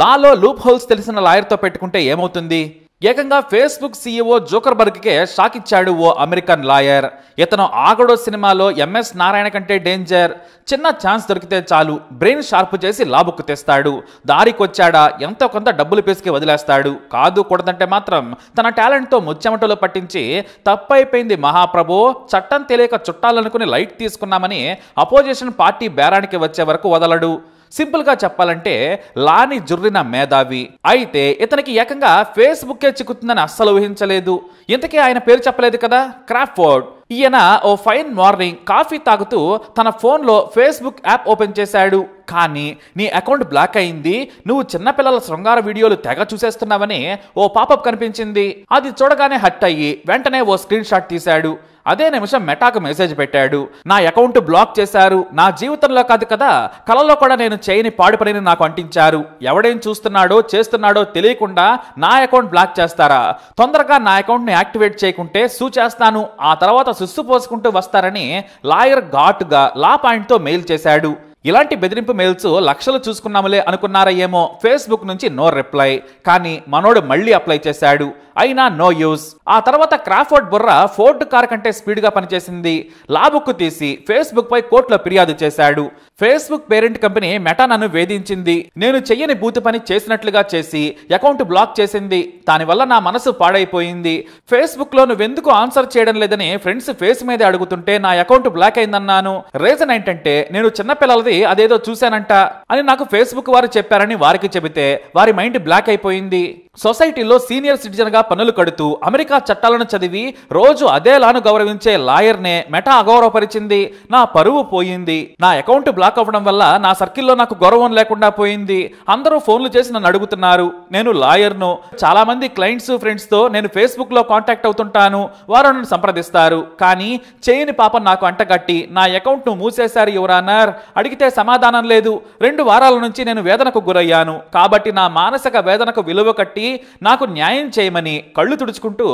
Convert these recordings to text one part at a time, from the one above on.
లాలో loop holes తెలిసిన లాయర్తో పెట్టుకుంటే ఏమవుతుంది ఏకంగా ఫేస్బుక్ సీఈఓ జోకర్బర్గ్కే షాక్ ఇచ్చాడు ఓ అమెరికన్ లాయర్ ఇతను ఆగడో సినిమాలో ఎంఎస్ నారాయణ కంటే డేంజర్ చిన్న ఛాన్స్ దొరికితే చాలు బ్రెయిన్ షార్ప్ చేసి లాబుక్కు తెస్తాడు దారికొచ్చాడా ఎంతో కొంత డబ్బులు పేసుకి వదిలేస్తాడు కాదు కూడదంటే మాత్రం తన టాలెంట్తో ముచ్చెమటలో పట్టించి తప్పైపోయింది మహాప్రభు చట్టం తెలియక చుట్టాలనుకుని లైట్ తీసుకున్నామని అపోజిషన్ పార్టీ బేరానికి వచ్చే వరకు వదలడు సింపుల్గా చెప్పాలంటే లాని జుర్రిన మేధావి అయితే ఇతనికి ఏకంగా ఏ చిక్కుతుందని అస్సలు ఊహించలేదు ఇంతకీ ఆయన పేరు చెప్పలేదు కదా క్రాఫోర్డ్ ఈయన ఓ ఫైన్ మార్నింగ్ కాఫీ తాగుతూ తన ఫోన్లో ఫేస్బుక్ యాప్ ఓపెన్ చేశాడు కానీ నీ అకౌంట్ బ్లాక్ అయింది నువ్వు చిన్నపిల్లల శృంగార వీడియోలు తెగ చూసేస్తున్నావని ఓ పాపప్ కనిపించింది అది చూడగానే హట్ అయ్యి వెంటనే ఓ స్క్రీన్ షాట్ తీశాడు అదే నిమిషం మెటాకు మెసేజ్ పెట్టాడు నా అకౌంట్ బ్లాక్ చేశారు నా జీవితంలో కాదు కదా కలలో కూడా నేను చేయని పాడు పనిని నాకు అంటించారు ఎవడేం చూస్తున్నాడో చేస్తున్నాడో తెలియకుండా నా అకౌంట్ బ్లాక్ చేస్తారా తొందరగా నా అకౌంట్ని యాక్టివేట్ చేయకుంటే సూచేస్తాను ఆ తర్వాత సుస్సు పోసుకుంటూ వస్తారని లాయర్ ఘాటుగా లా పాయింట్తో మెయిల్ చేశాడు ఇలాంటి బెదిరింపు మెయిల్స్ లక్షలు చూసుకున్నాములే అనుకున్నారా ఏమో ఫేస్బుక్ నుంచి నో రిప్లై కానీ మనోడు మళ్ళీ అప్లై చేశాడు అయినా నో యూస్ ఆ తర్వాత క్రాఫోర్డ్ బుర్ర ఫోర్డ్ కార్ కంటే స్పీడ్గా పనిచేసింది లాబుక్ తీసి ఫేస్బుక్ పై కోర్టులో ఫిర్యాదు చేశాడు ఫేస్బుక్ పేరెంట్ కంపెనీ మెటా నన్ను వేధించింది నేను చెయ్యని బూతు పని చేసినట్లుగా చేసి అకౌంట్ బ్లాక్ చేసింది దానివల్ల నా మనసు పాడైపోయింది ఫేస్బుక్లో నువ్వెందుకు ఆన్సర్ చేయడం లేదని ఫ్రెండ్స్ ఫేస్ మీద అడుగుతుంటే నా అకౌంట్ బ్లాక్ అయిందన్నాను రీజన్ ఏంటంటే నేను చిన్నపిల్లలది అదేదో చూశానంట అని నాకు ఫేస్బుక్ వారు చెప్పారని వారికి చెబితే వారి మైండ్ బ్లాక్ అయిపోయింది సొసైటీలో సీనియర్ సిటిజన్ గా పనులు కడుతూ అమెరికా చట్టాలను చదివి రోజు అదేలాను గౌరవించే లాయర్నే మెటా అగౌరవపరిచింది నా పరువు పోయింది నా అకౌంట్ బ్లాక్ అవ్వడం వల్ల నా సర్కిల్లో నాకు గౌరవం లేకుండా పోయింది అందరూ ఫోన్లు చేసి నన్ను అడుగుతున్నారు నేను లాయర్ను చాలా మంది క్లయింట్స్ ఫ్రెండ్స్తో నేను ఫేస్బుక్లో కాంటాక్ట్ అవుతుంటాను వారు నన్ను సంప్రదిస్తారు కానీ చేయని పాపం నాకు అంటగట్టి నా ను మూసేశారు యువరానర్ అడిగితే సమాధానం లేదు రెండు వారాల నుంచి నేను వేదనకు గురయ్యాను కాబట్టి నా మానసిక వేదనకు విలువ కట్టి నాకు న్యాయం చేయమని కళ్ళు తుడుచుకుంటూ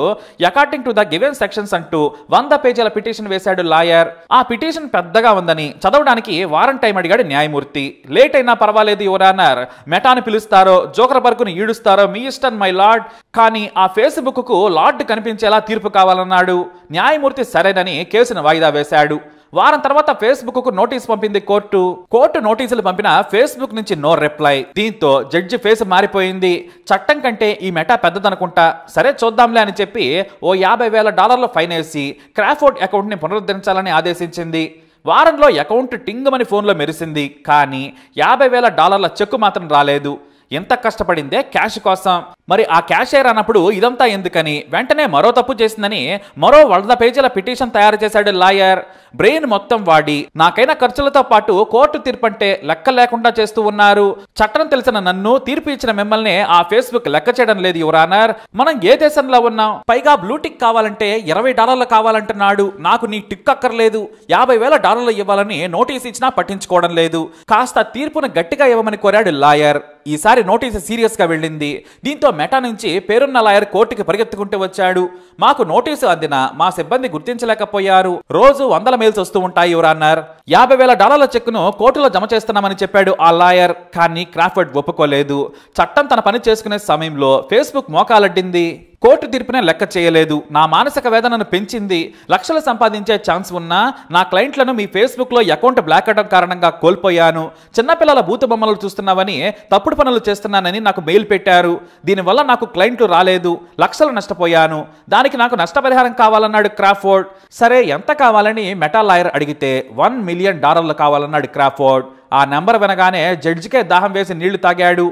according to the given sections అంటూ వంద పేజీల పిటిషన్ వేశాడు లాయర్ ఆ పిటిషన్ పెద్దగా ఉందని చదవడానికి వారం టైం అడిగాడు న్యాయమూర్తి లేట్ అయినా పర్వాలేదు ఎవరానర్ మెటాను పిలుస్తారో జోకర్ బర్గును ఈడుస్తారో మీ ఇష్టం మై లార్డ్ కానీ ఆ ఫేస్బుక్ కు లార్డ్ కనిపించేలా తీర్పు కావాలన్నాడు న్యాయమూర్తి సరేనని కేసును వాయిదా వేశాడు వారం తర్వాత ఫేస్బుక్ కు నోటీస్ పంపింది కోర్టు కోర్టు నోటీసులు పంపిన ఫేస్బుక్ నుంచి నో రిప్లై దీంతో జడ్జి ఫేస్ మారిపోయింది చట్టం కంటే ఈ మెటా పెద్దదనుకుంటా సరే చూద్దాంలే అని చెప్పి ఓ యాభై వేల డాలర్ల ఫైన్ వేసి క్రాఫోర్డ్ అకౌంట్ని పునరుద్ధరించాలని ఆదేశించింది వారంలో అకౌంట్ టింగమని ఫోన్లో మెరిసింది కానీ యాభై వేల డాలర్ల చెక్కు మాత్రం రాలేదు ఎంత కష్టపడిందే క్యాష్ కోసం మరి ఆ క్యాషియర్ అన్నప్పుడు ఇదంతా ఎందుకని వెంటనే మరో తప్పు చేసిందని మరో వంద పేజీల పిటిషన్ తయారు చేశాడు లాయర్ బ్రెయిన్ మొత్తం వాడి నాకైన ఖర్చులతో పాటు కోర్టు తీర్పు అంటే లెక్క లేకుండా చేస్తూ ఉన్నారు చట్టం తెలిసిన నన్ను తీర్పు ఇచ్చిన మిమ్మల్ని ఆ ఫేస్బుక్ లెక్క చేయడం లేదు యువరానర్ మనం ఏ దేశంలో ఉన్నాం పైగా బ్లూటిక్ కావాలంటే ఇరవై డాలర్లు కావాలంటున్నాడు నాకు నీ టిక్ అక్కర్లేదు యాభై వేల డాలర్లు ఇవ్వాలని నోటీస్ ఇచ్చినా పట్టించుకోవడం లేదు కాస్త తీర్పును గట్టిగా ఇవ్వమని కోరాడు లాయర్ ఈసారి నోటీసు సీరియస్గా వెళ్ళింది దీంతో మెటా నుంచి పేరున్న లాయర్ కోర్టుకి పరిగెత్తుకుంటూ వచ్చాడు మాకు నోటీసు అందిన మా సిబ్బంది గుర్తించలేకపోయారు రోజు వందల మెయిల్స్ వస్తూ ఉంటాయి యువరాన్నర్ యాభై వేల డాలర్ల చెక్కును కోర్టులో జమ చేస్తున్నామని చెప్పాడు ఆ లాయర్ కానీ క్రాఫర్డ్ ఒప్పుకోలేదు చట్టం తన పని చేసుకునే సమయంలో ఫేస్బుక్ మోకాలడ్డింది కోర్టు తీర్పునే లెక్క చేయలేదు నా మానసిక వేదనను పెంచింది లక్షలు సంపాదించే ఛాన్స్ ఉన్నా నా క్లయింట్లను మీ ఫేస్బుక్లో అకౌంట్ బ్లాక్ అవడం కారణంగా కోల్పోయాను చిన్నపిల్లల భూత బొమ్మలు చూస్తున్నావని తప్పుడు పనులు చేస్తున్నానని నాకు మెయిల్ పెట్టారు దీనివల్ల నాకు క్లయింట్లు రాలేదు లక్షలు నష్టపోయాను దానికి నాకు నష్టపరిహారం కావాలన్నాడు క్రాఫోర్డ్ సరే ఎంత కావాలని మెటా లాయర్ అడిగితే వన్ మిలియన్ డాలర్లు కావాలన్నాడు క్రాఫోర్డ్ ఆ నెంబర్ వినగానే జడ్జికే దాహం వేసి నీళ్లు తాగాడు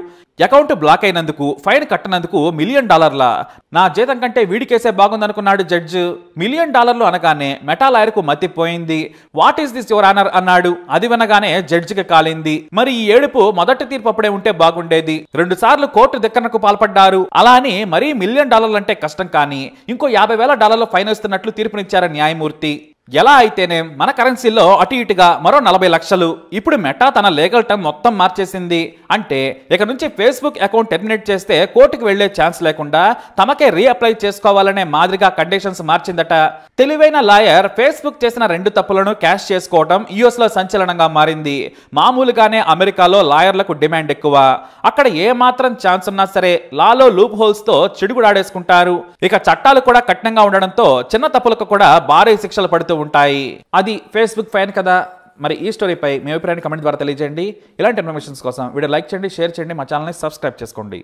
అకౌంట్ బ్లాక్ అయినందుకు ఫైన్ కట్టనందుకు మిలియన్ డాలర్ల నా జీతం కంటే వీడికేసే బాగుందనుకున్నాడు జడ్జ్ మిలియన్ డాలర్లు అనగానే మెటాలాయర్కు మతిపోయింది what is this your honour అన్నాడు అది వినగానే జడ్జికి కాలింది మరి ఈ ఏడుపు మొదటి తీర్పు అప్పుడే ఉంటే బాగుండేది రెండు సార్లు కోర్టు దిక్కనకు పాల్పడ్డారు అలా అని మరీ మిలియన్ డాలర్లు అంటే కష్టం కానీ ఇంకో యాభై వేల డాలర్లు ఫైన్ వస్తున్నట్లు తీర్పునిచ్చారు న్యాయమూర్తి ఎలా అయితేనే మన కరెన్సీలో అటు ఇటుగా మరో నలభై లక్షలు ఇప్పుడు మెటా తన లీగల్ టర్మ్ మొత్తం మార్చేసింది అంటే ఇక నుంచి ఫేస్బుక్ అకౌంట్ టెర్మినేట్ చేస్తే కోర్టుకు వెళ్లే ఛాన్స్ లేకుండా తమకే రీఅప్లై చేసుకోవాలనే మాదిరిగా కండిషన్స్ మార్చిందట తెలివైన లాయర్ ఫేస్బుక్ చేసిన రెండు తప్పులను క్యాష్ చేసుకోవడం లో సంచలనంగా మారింది మామూలుగానే అమెరికాలో లాయర్లకు డిమాండ్ ఎక్కువ అక్కడ ఏ మాత్రం ఛాన్స్ ఉన్నా సరే లాలో లూప్ హోల్స్తో చిడుగుడాడేసుకుంటారు ఇక చట్టాలు కూడా కఠినంగా ఉండడంతో చిన్న తప్పులకు కూడా భారీ శిక్షలు పడుతుంది వెళ్తూ ఉంటాయి అది ఫేస్బుక్ ఫ్యాన్ కదా మరి ఈ స్టోరీపై మీ అభిప్రాయాన్ని కమెంట్ ద్వారా తెలియజేయండి ఇలాంటి ఇన్ఫర్మేషన్స్ కోసం వీడియో లైక్ చేయండి షేర్ చేయండి మా ఛానల్ని సబ్స్క్రైబ్ చేసుకోండి